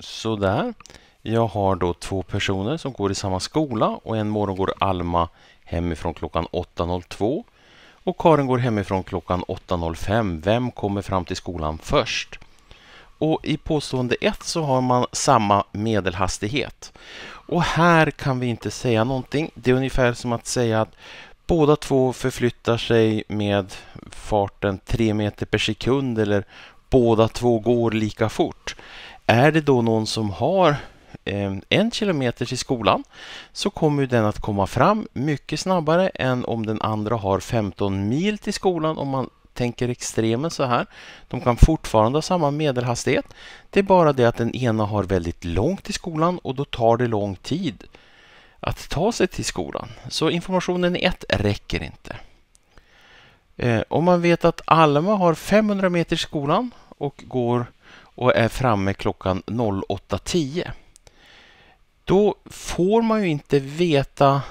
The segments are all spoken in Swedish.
Sådär. Jag har då två personer som går i samma skola och en morgon går Alma hemifrån klockan 8.02 och Karin går hemifrån klockan 8.05. Vem kommer fram till skolan först? Och I påstående 1 så har man samma medelhastighet. Och här kan vi inte säga någonting. Det är ungefär som att säga att båda två förflyttar sig med farten 3 meter per sekund eller båda två går lika fort. Är det då någon som har eh, en kilometer till skolan så kommer den att komma fram mycket snabbare än om den andra har 15 mil till skolan om man tänker extremen så här. De kan fortfarande ha samma medelhastighet. Det är bara det att den ena har väldigt långt till skolan och då tar det lång tid att ta sig till skolan. Så informationen i ett räcker inte. Eh, om man vet att Alma har 500 meter till skolan och går och är framme klockan 08.10. Då får man ju inte veta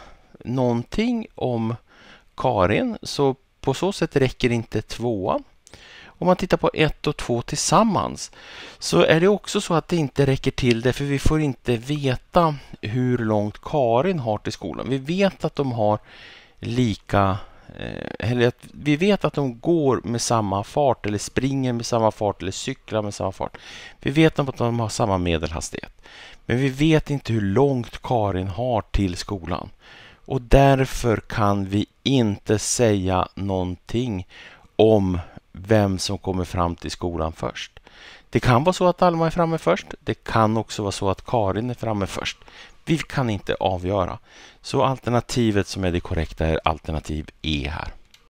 någonting om Karin så på så sätt räcker inte tvåan. Om man tittar på ett och två tillsammans så är det också så att det inte räcker till därför vi får inte veta hur långt Karin har till skolan. Vi vet att de har lika Eh, eller att vi vet att de går med samma fart eller springer med samma fart eller cyklar med samma fart. Vi vet att de har samma medelhastighet. Men vi vet inte hur långt Karin har till skolan. Och därför kan vi inte säga någonting om vem som kommer fram till skolan först. Det kan vara så att Alma är framme först. Det kan också vara så att Karin är framme först. Vi kan inte avgöra. Så alternativet som är det korrekta är alternativ E här.